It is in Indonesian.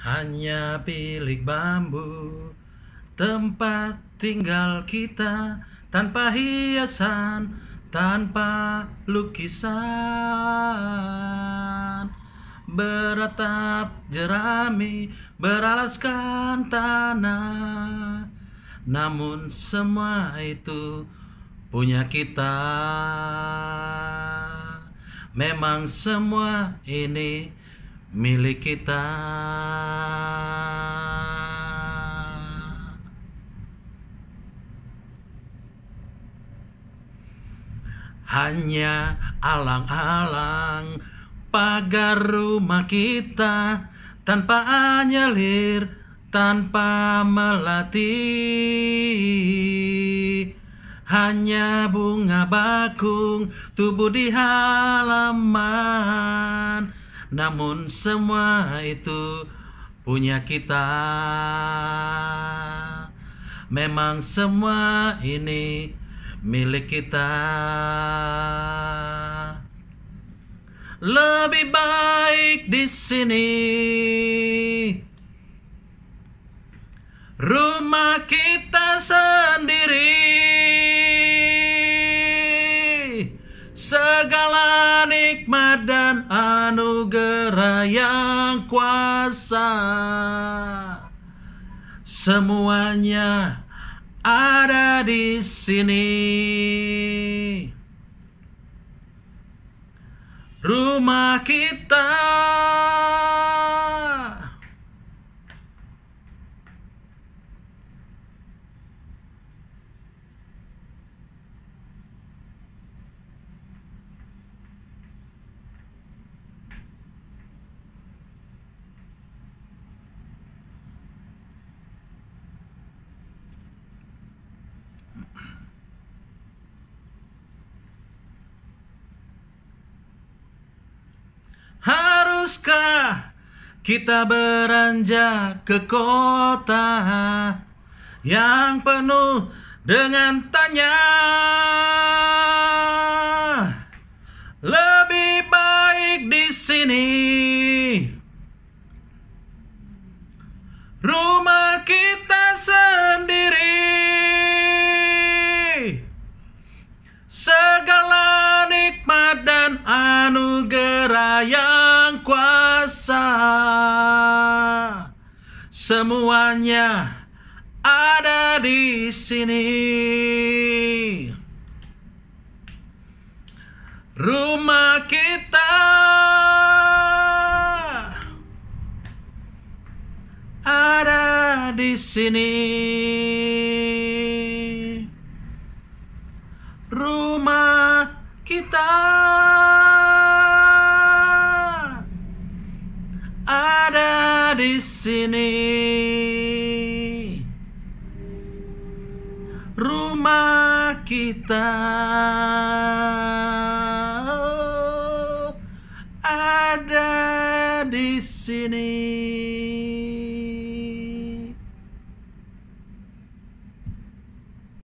Hanya bilik bambu Tempat tinggal kita Tanpa hiasan Tanpa lukisan Beratap jerami Beralaskan tanah Namun semua itu Punya kita Memang semua ini milik kita hanya alang-alang pagar rumah kita tanpa anyelir tanpa melatih hanya bunga bakung tubuh di halaman namun semua itu punya kita Memang semua ini milik kita Lebih baik di sini Rumah kita sendiri yang kuasa Semuanya ada di sini Rumah kita haruskah kita beranjak ke kota yang penuh dengan tanya? Lebih baik di sini. Rumah kita sendiri. Segala nikmat dan anugerah yang kuasa semuanya ada di sini. Rumah kita ada di sini. Rumah kita. di sini rumah kita oh, ada di sini